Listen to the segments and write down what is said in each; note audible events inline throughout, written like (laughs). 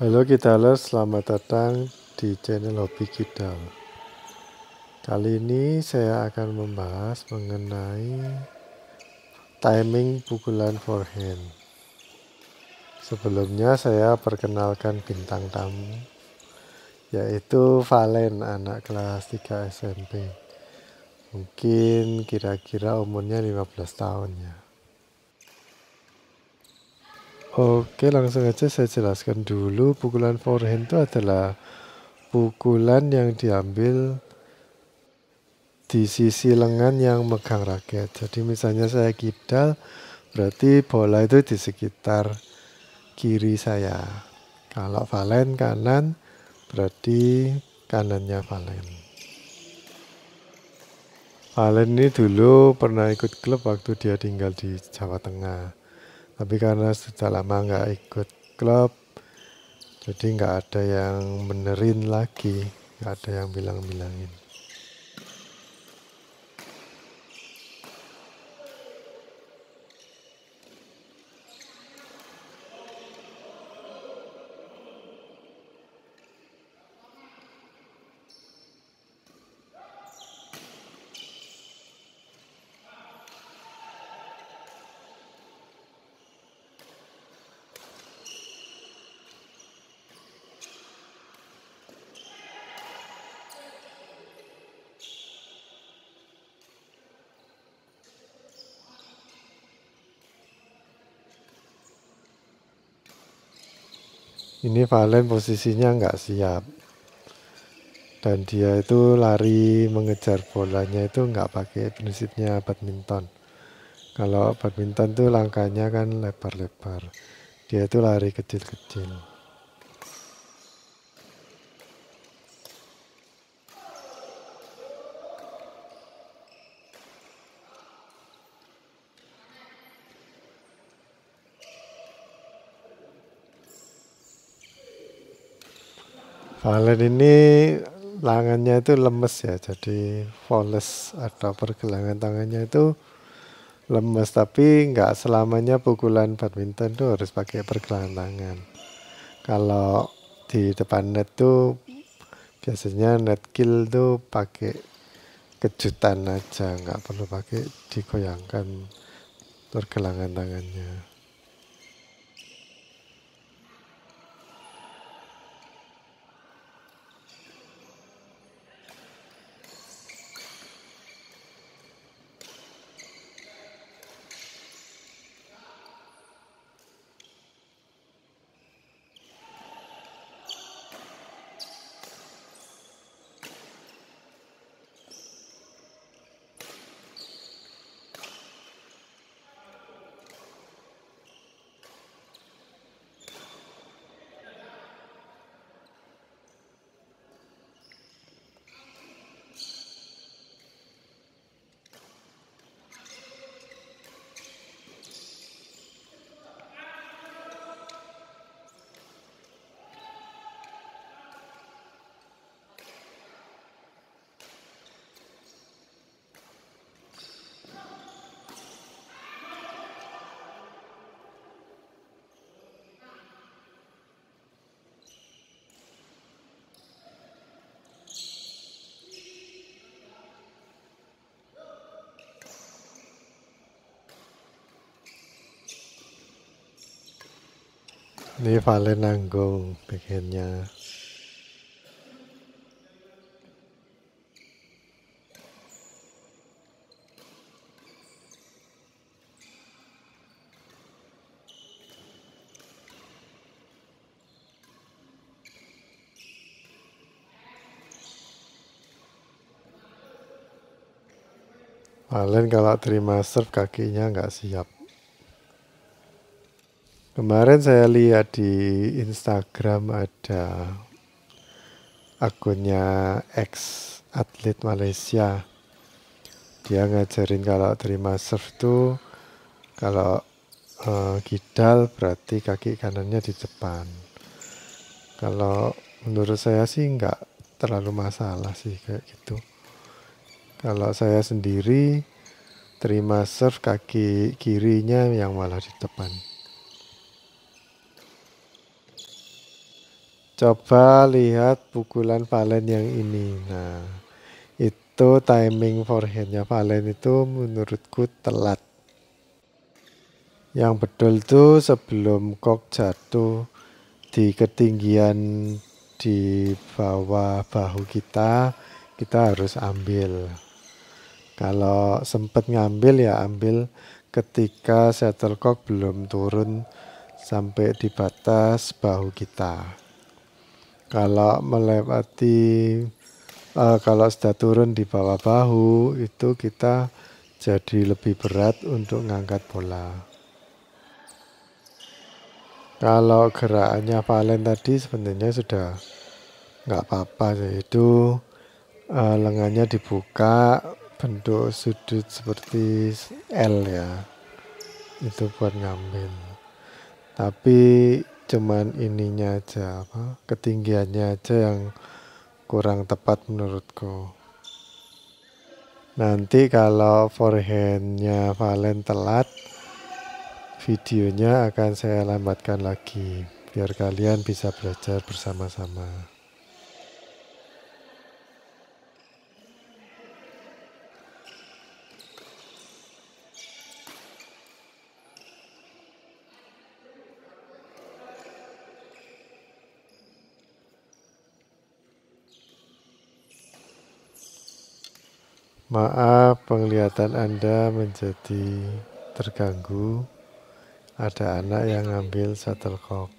Halo kita Kidalers, selamat datang di channel Hobi Kidal. Kali ini saya akan membahas mengenai timing pukulan forehand. Sebelumnya saya perkenalkan bintang tamu, yaitu Valen, anak kelas 3 SMP. Mungkin kira-kira umurnya 15 tahun ya. Oke, langsung aja saya jelaskan dulu pukulan forehand itu adalah pukulan yang diambil di sisi lengan yang megang raket. Jadi misalnya saya kidal, berarti bola itu di sekitar kiri saya. Kalau valen kanan, berarti kanannya valen. Alen ini dulu pernah ikut klub waktu dia tinggal di Jawa Tengah. Tapi karena sudah lama nggak ikut klub, jadi nggak ada yang benerin lagi, nggak ada yang bilang-bilangin. ini Valen posisinya nggak siap dan dia itu lari mengejar bolanya itu nggak pakai prinsipnya badminton kalau badminton tuh langkahnya kan lebar-lebar dia itu lari kecil-kecil Valen ini tangannya itu lemes ya, jadi foles atau pergelangan tangannya itu lemes. Tapi nggak selamanya pukulan badminton tuh harus pakai pergelangan tangan. Kalau di depan net tuh biasanya net kill tuh pakai kejutan aja, nggak perlu pakai digoyangkan pergelangan tangannya. Ini Valen nanggung bikinnya. Valen kalau terima serve kakinya nggak siap. Kemarin saya lihat di Instagram ada akunnya ex atlet Malaysia. Dia ngajarin kalau terima serve itu kalau uh, kidal berarti kaki kanannya di depan. Kalau menurut saya sih nggak terlalu masalah sih kayak gitu. Kalau saya sendiri terima serve kaki kirinya yang malah di depan. Coba lihat pukulan valen yang ini. Nah, itu timing forehandnya valen itu menurutku telat. Yang betul itu sebelum kok jatuh di ketinggian di bawah bahu kita, kita harus ambil. Kalau sempat ngambil ya ambil ketika shuttlecock belum turun sampai di batas bahu kita. Kalau melewati uh, kalau sudah turun di bawah bahu itu kita jadi lebih berat untuk ngangkat bola. Kalau gerakannya valen tadi sebenarnya sudah nggak apa-apa yaitu uh, lengannya dibuka bentuk sudut seperti L ya itu buat ngambil tapi cuman ininya aja apa ketinggiannya aja yang kurang tepat menurutku nanti kalau forehandnya Valen telat videonya akan saya lambatkan lagi biar kalian bisa belajar bersama-sama Maaf, penglihatan Anda menjadi terganggu. Ada anak yang ngambil shuttlecock.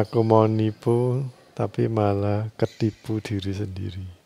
aku mau nipu, tapi malah ketipu diri sendiri.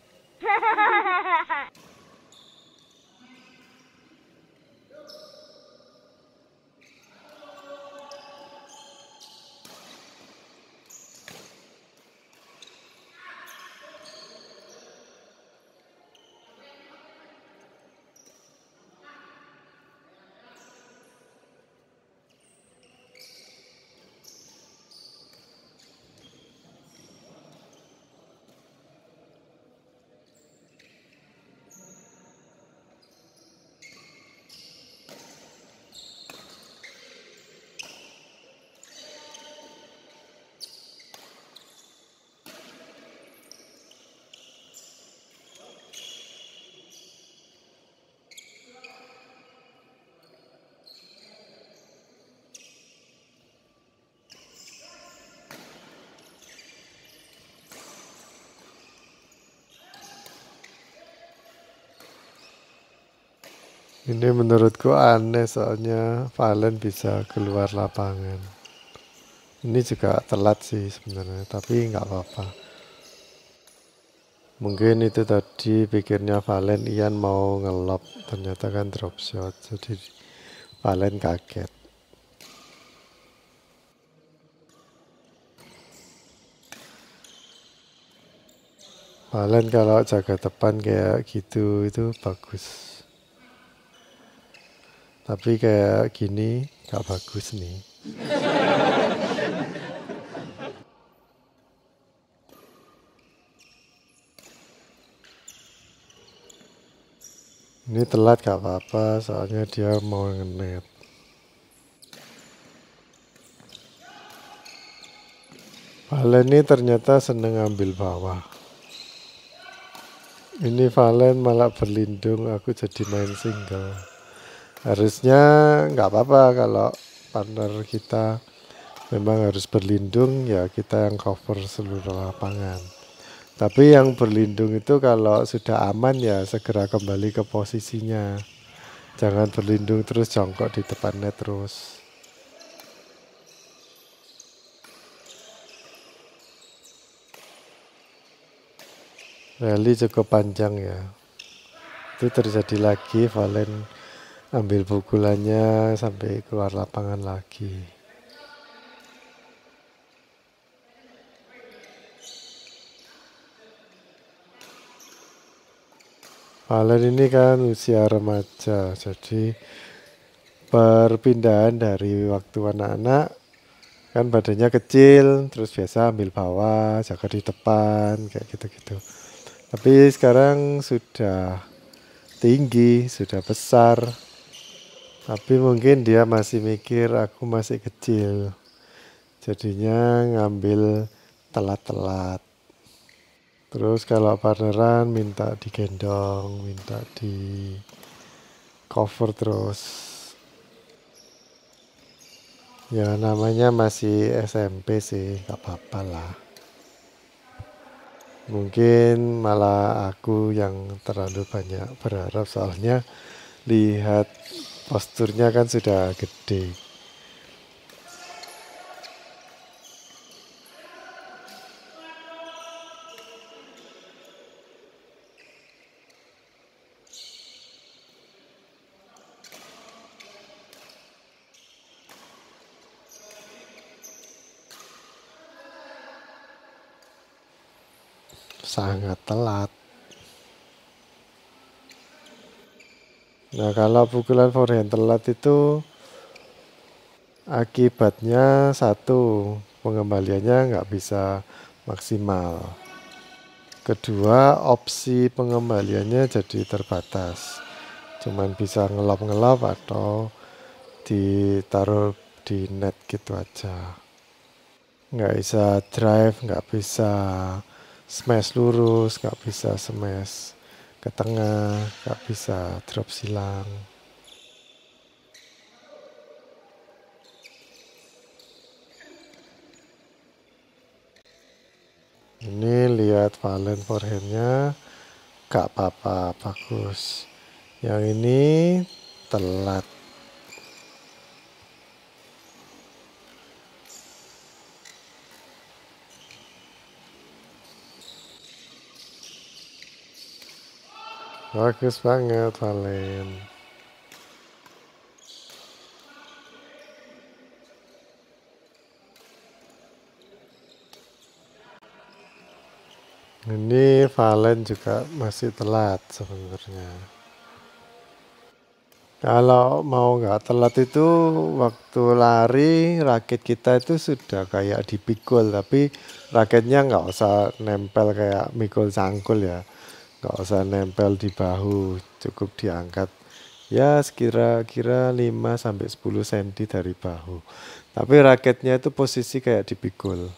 Ini menurutku aneh soalnya Valen bisa keluar lapangan. Ini juga telat sih sebenarnya, tapi nggak apa-apa. Mungkin itu tadi pikirnya Valen Ian mau ngelop, ternyata kan drop shot, jadi Valen kaget. Valen kalau jaga depan kayak gitu itu bagus. Tapi kayak gini gak bagus nih. Ini telat gak apa-apa, soalnya dia mau ngenet. Valen ini ternyata seneng ambil bawah. Ini Valen malah berlindung, aku jadi main single harusnya nggak apa-apa kalau partner kita memang harus berlindung ya kita yang cover seluruh lapangan tapi yang berlindung itu kalau sudah aman ya segera kembali ke posisinya jangan berlindung terus jongkok di depan net terus rally cukup panjang ya itu terjadi lagi Valen ambil pukulannya sampai keluar lapangan lagi. Valen ini kan usia remaja, jadi perpindahan dari waktu anak-anak kan badannya kecil, terus biasa ambil bawah, jaga di depan, kayak gitu-gitu. Tapi sekarang sudah tinggi, sudah besar, tapi mungkin dia masih mikir aku masih kecil. Jadinya ngambil telat-telat. Terus kalau partneran minta digendong, minta di cover terus. Ya namanya masih SMP sih, gak apa-apa lah. Mungkin malah aku yang terlalu banyak berharap soalnya lihat posturnya kan sudah gede kalau pukulan forehand telat itu akibatnya satu pengembaliannya nggak bisa maksimal. Kedua, opsi pengembaliannya jadi terbatas. Cuman bisa ngelap-ngelap atau ditaruh di net gitu aja. Nggak bisa drive, nggak bisa smash lurus, nggak bisa smash ke tengah nggak bisa drop silang ini lihat valen forehandnya gak apa-apa bagus yang ini telat Bagus banget, Valen. Ini Valen juga masih telat sebenarnya. Kalau mau nggak telat itu waktu lari raket kita itu sudah kayak dipikul tapi raketnya nggak usah nempel kayak mikul cangkul ya nggak usah nempel di bahu cukup diangkat ya sekira-kira 5 sampai 10 cm dari bahu tapi raketnya itu posisi kayak dipikul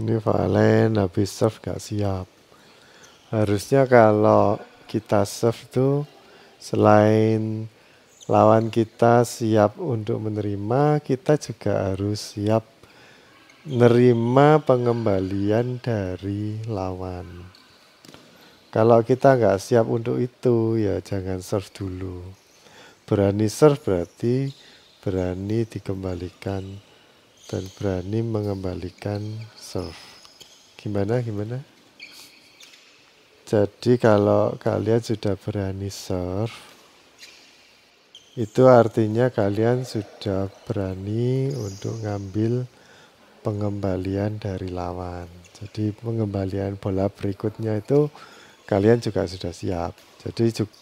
ini Valen habis surf gak siap harusnya kalau kita surf tuh selain lawan kita siap untuk menerima kita juga harus siap nerima pengembalian dari lawan. Kalau kita nggak siap untuk itu, ya jangan serve dulu. Berani serve berarti berani dikembalikan dan berani mengembalikan serve. Gimana, gimana? Jadi kalau kalian sudah berani serve, itu artinya kalian sudah berani untuk ngambil pengembalian dari lawan. Jadi pengembalian bola berikutnya itu kalian juga sudah siap. Jadi juga,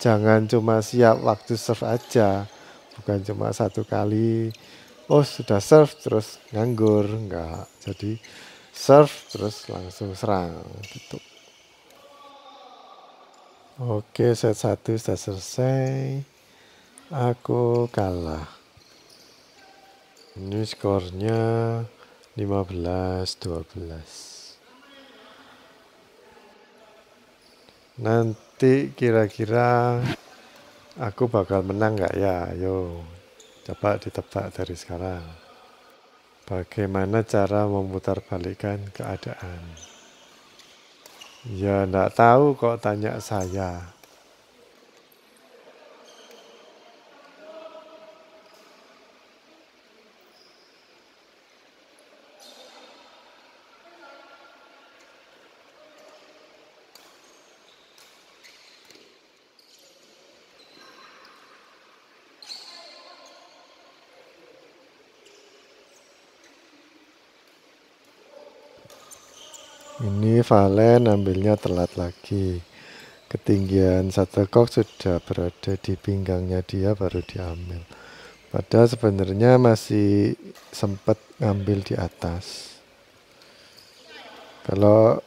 jangan cuma siap waktu serve aja, bukan cuma satu kali. Oh sudah serve terus nganggur, enggak. Jadi serve terus langsung serang gitu. Oke set satu sudah selesai. Aku kalah. Ini skornya 15-12. Nanti kira-kira aku bakal menang nggak ya? Ayo, coba ditebak dari sekarang. Bagaimana cara memutarbalikkan keadaan? Ya, nggak tahu kok tanya saya. Valen ambilnya telat lagi. Ketinggian satu kok sudah berada di pinggangnya dia baru diambil. Padahal sebenarnya masih sempat ngambil di atas. Kalau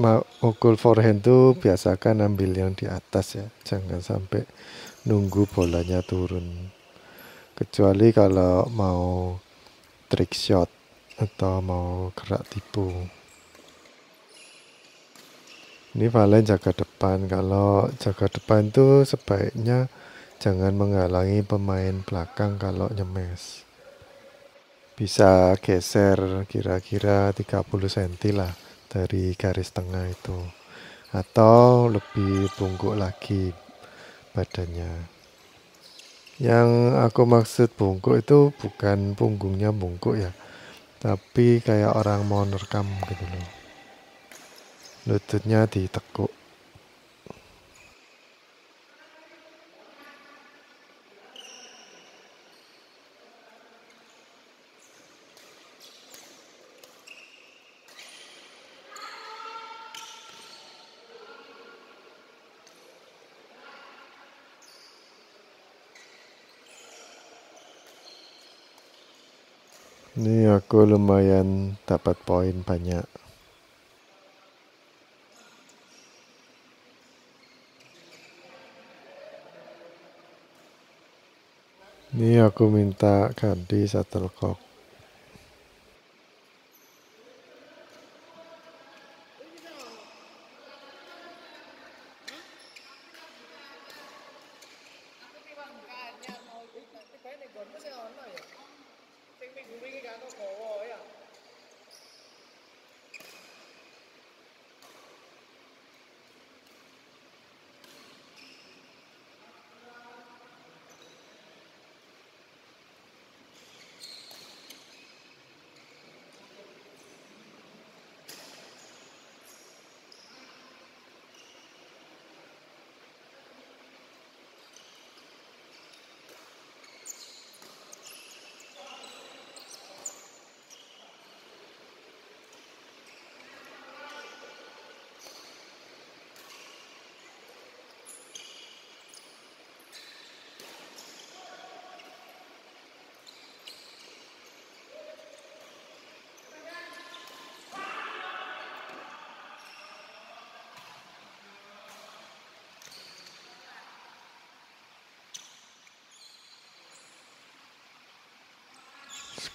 mau ukul forehand tuh biasakan ambil yang di atas ya. Jangan sampai nunggu bolanya turun. Kecuali kalau mau trick shot atau mau gerak tipu. Ini valen jaga depan. Kalau jaga depan itu sebaiknya jangan menghalangi pemain belakang kalau nyemes. Bisa geser kira-kira 30 cm lah dari garis tengah itu. Atau lebih bungkuk lagi badannya. Yang aku maksud bungkuk itu bukan punggungnya bungkuk ya, tapi kayak orang mau nerekam gitu loh lututnya ditekuk Ini aku lumayan dapat poin banyak. aku minta ganti shuttlecock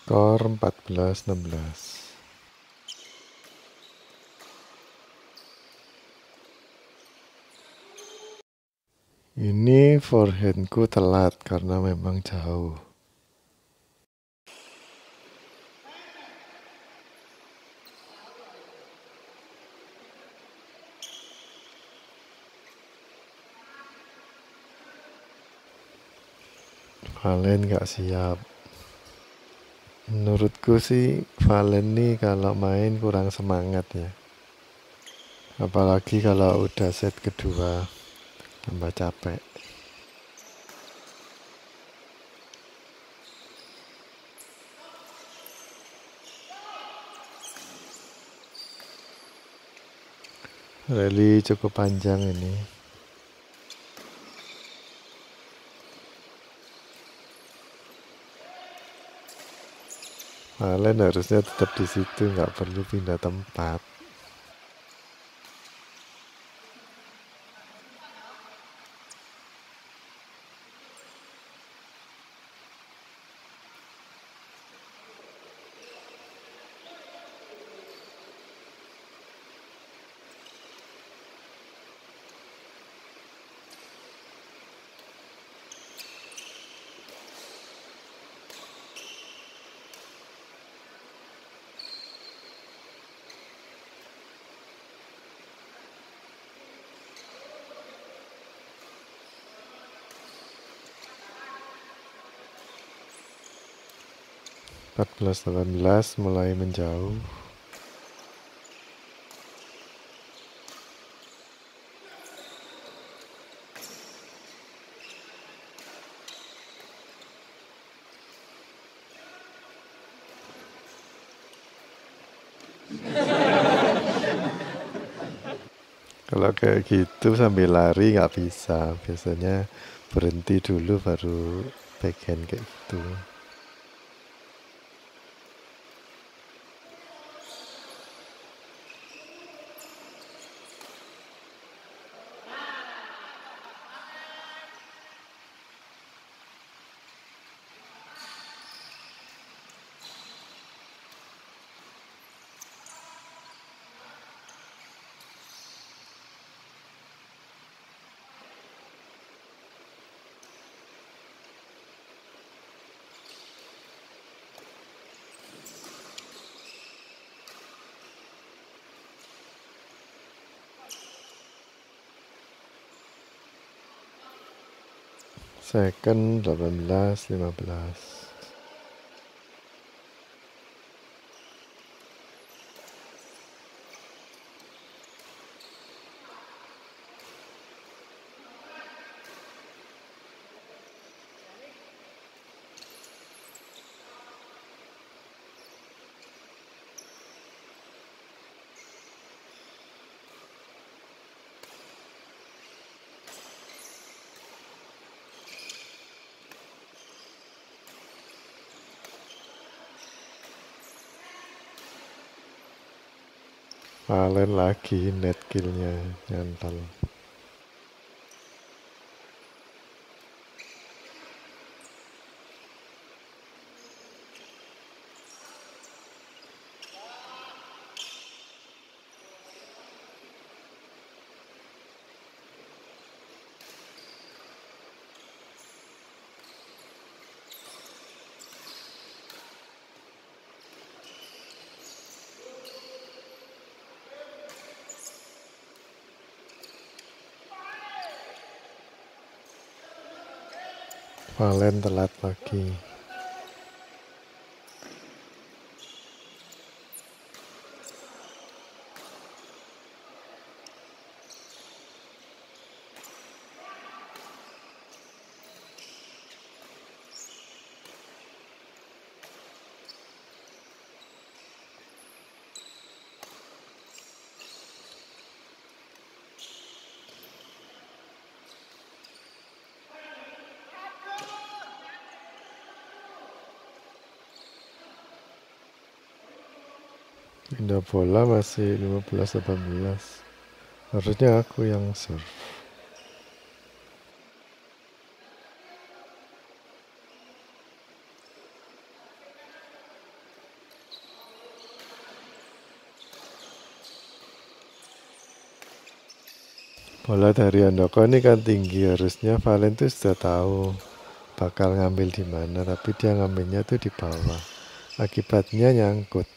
Skor 14-16. Ini forehandku telat karena memang jauh. Valen gak siap. Menurutku sih Valen nih kalau main kurang semangat ya. Apalagi kalau udah set kedua tambah capek. Rally cukup panjang ini. Alen harusnya tetap di situ, nggak perlu pindah tempat. 1418 18 mulai menjauh (laughs) Kalau kayak gitu sambil lari nggak bisa. Biasanya berhenti dulu baru bagian kayak gitu. second 18 15 lain lagi net killnya nyantal Valen telat lagi. bola masih 15-18. Harusnya aku yang serve. Bola dari Andoko ini kan tinggi, harusnya Valen tuh sudah tahu bakal ngambil di mana, tapi dia ngambilnya tuh di bawah. Akibatnya nyangkut.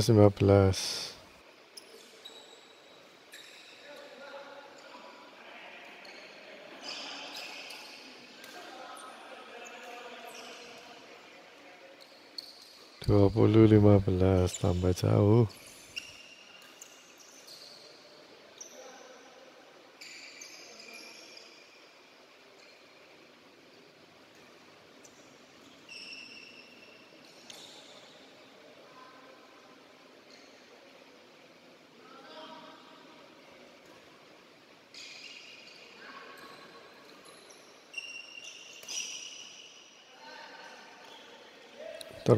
15. Dua puluh lima belas tambah jauh.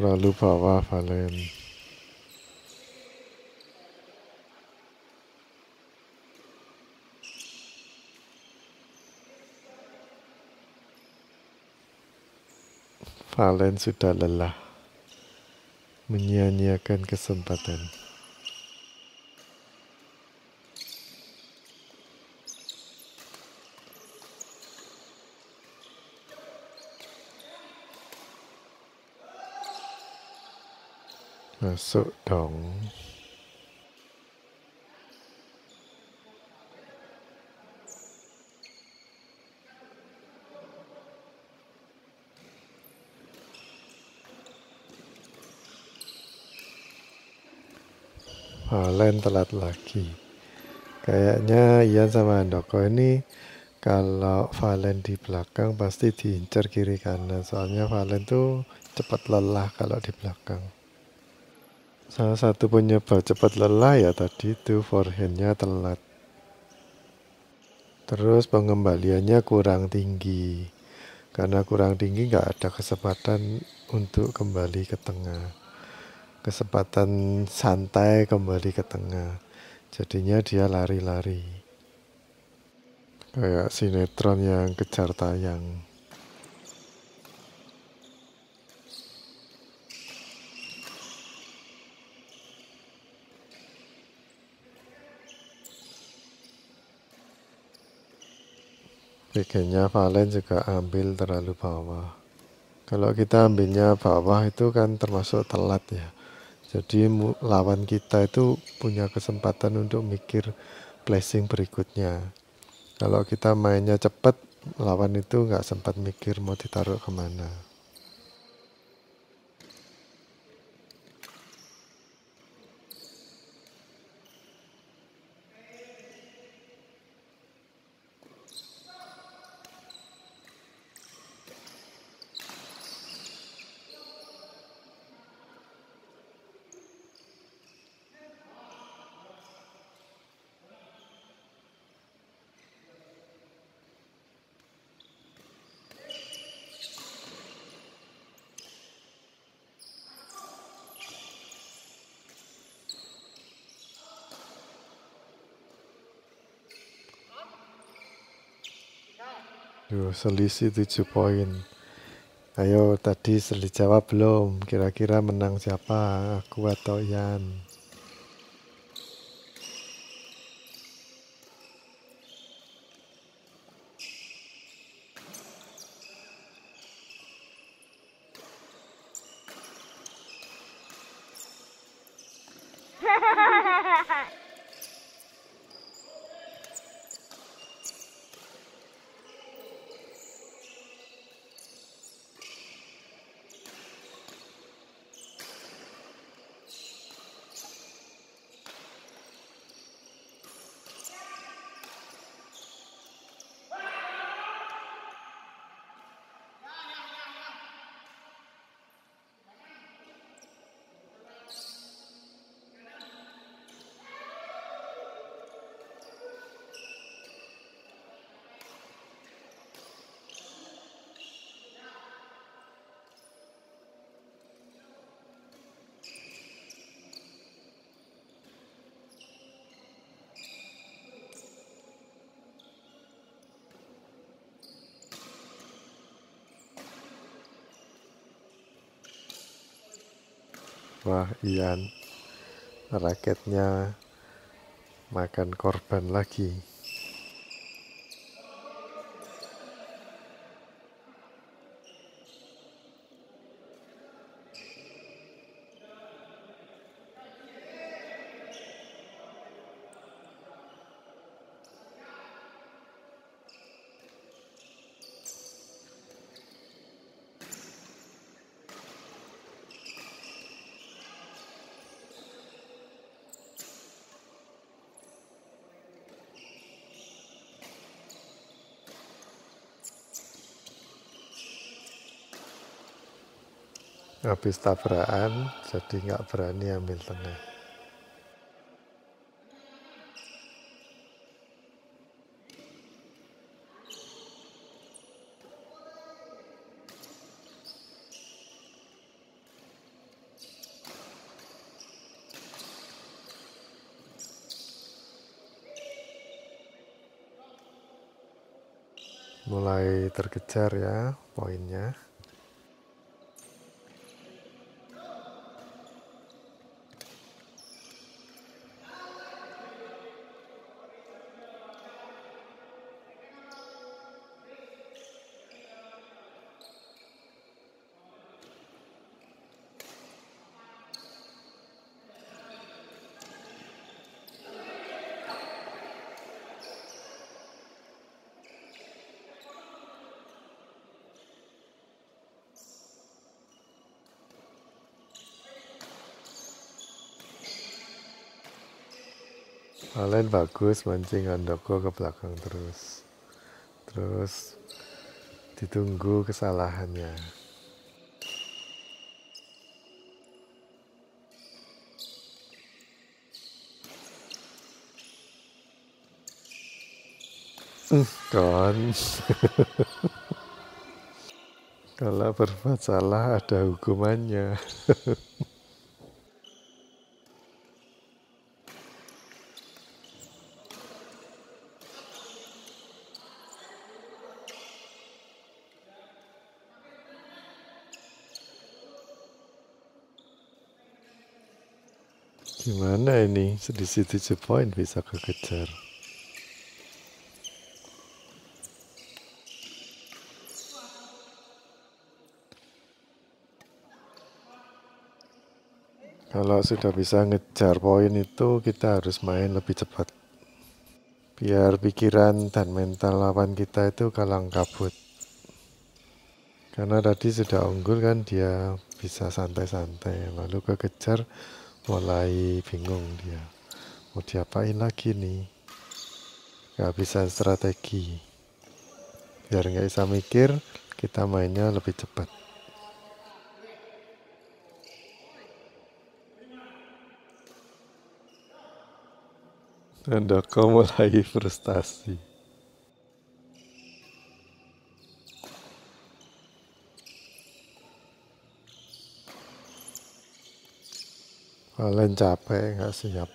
lalu bawa valen Valen sudah lelah menyia-nyiakan kesempatan. masuk dong Valen telat lagi kayaknya Ian sama Andoko ini kalau Valen di belakang pasti diincar kiri kanan soalnya Valen tuh cepat lelah kalau di belakang Salah satu penyebab cepat lelah ya tadi itu forehandnya telat. Terus pengembaliannya kurang tinggi. Karena kurang tinggi nggak ada kesempatan untuk kembali ke tengah. Kesempatan santai kembali ke tengah. Jadinya dia lari-lari. Kayak sinetron yang kejar tayang. Vegannya Valen juga ambil terlalu bawah. Kalau kita ambilnya bawah itu kan termasuk telat ya. Jadi lawan kita itu punya kesempatan untuk mikir placing berikutnya. Kalau kita mainnya cepat, lawan itu nggak sempat mikir mau ditaruh kemana. solusi 7 poin. Ayo tadi sudah dijawab belum? Kira-kira menang siapa? Aku atau Ian? Wah, Ian, rakyatnya makan korban lagi. habis tabrakan jadi nggak berani ambil tengah mulai terkejar ya poinnya bagus mancing andoko ke belakang terus terus ditunggu kesalahannya hmm, Don (laughs) kalau berbuat salah ada hukumannya (laughs) di situ poin bisa kekejar. Kalau sudah bisa ngejar poin itu kita harus main lebih cepat. Biar pikiran dan mental lawan kita itu kalang kabut. Karena tadi sudah unggul kan dia bisa santai-santai lalu kekejar mulai bingung dia mau diapain lagi nih nggak bisa strategi biar nggak bisa mikir kita mainnya lebih cepat dan Doko mulai frustasi Valen capek nggak siap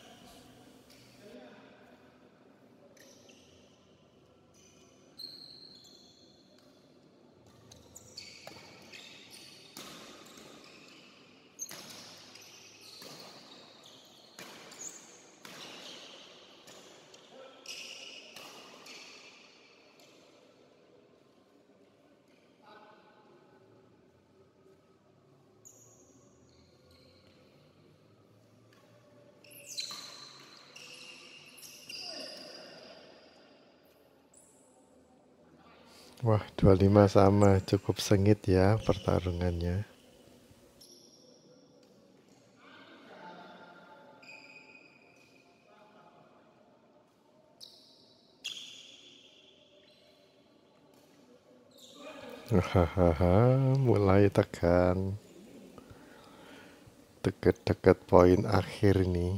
25 sama, cukup sengit ya pertarungannya. Hahaha, mulai tekan. Deket-deket poin akhir nih.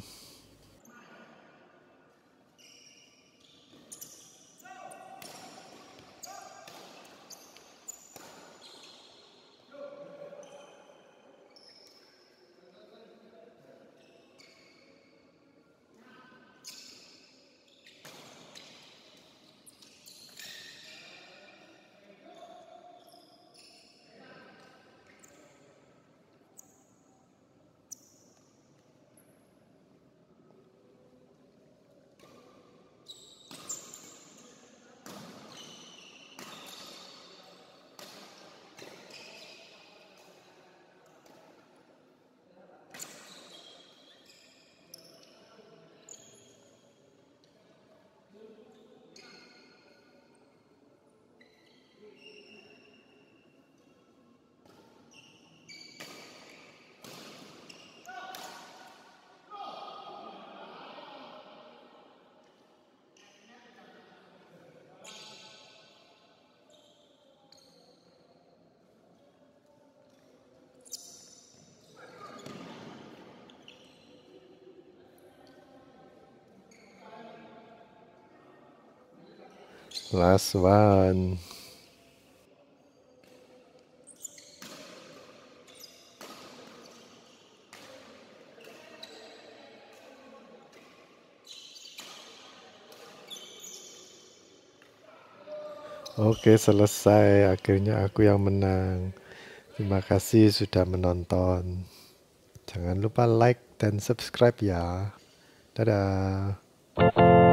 Last one. Oke, selesai. Akhirnya aku yang menang. Terima kasih sudah menonton. Jangan lupa like dan subscribe ya. Dadah.